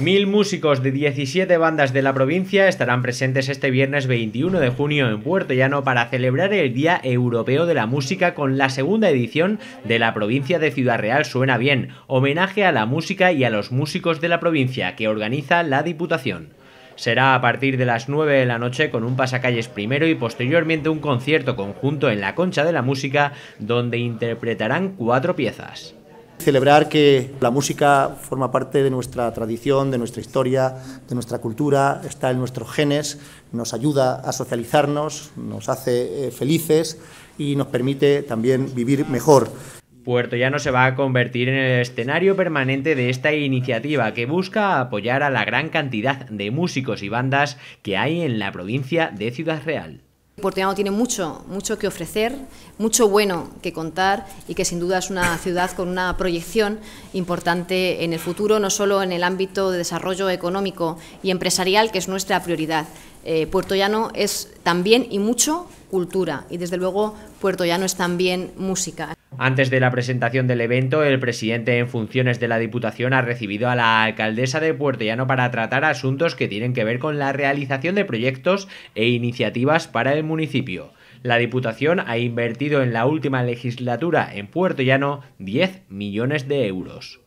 Mil músicos de 17 bandas de la provincia estarán presentes este viernes 21 de junio en Puerto Llano para celebrar el Día Europeo de la Música con la segunda edición de la provincia de Ciudad Real Suena Bien, homenaje a la música y a los músicos de la provincia que organiza la Diputación. Será a partir de las 9 de la noche con un pasacalles primero y posteriormente un concierto conjunto en la Concha de la Música donde interpretarán cuatro piezas. Celebrar que la música forma parte de nuestra tradición, de nuestra historia, de nuestra cultura, está en nuestros genes, nos ayuda a socializarnos, nos hace eh, felices y nos permite también vivir mejor. Puerto Llano se va a convertir en el escenario permanente de esta iniciativa que busca apoyar a la gran cantidad de músicos y bandas que hay en la provincia de Ciudad Real. Puerto Llano tiene mucho, mucho que ofrecer, mucho bueno que contar y que sin duda es una ciudad con una proyección importante en el futuro, no solo en el ámbito de desarrollo económico y empresarial, que es nuestra prioridad. Eh, Puerto Llano es también y mucho cultura y desde luego Puerto Llano es también música. Antes de la presentación del evento, el presidente en funciones de la Diputación ha recibido a la alcaldesa de Puerto Llano para tratar asuntos que tienen que ver con la realización de proyectos e iniciativas para el municipio. La Diputación ha invertido en la última legislatura en Puerto Llano 10 millones de euros.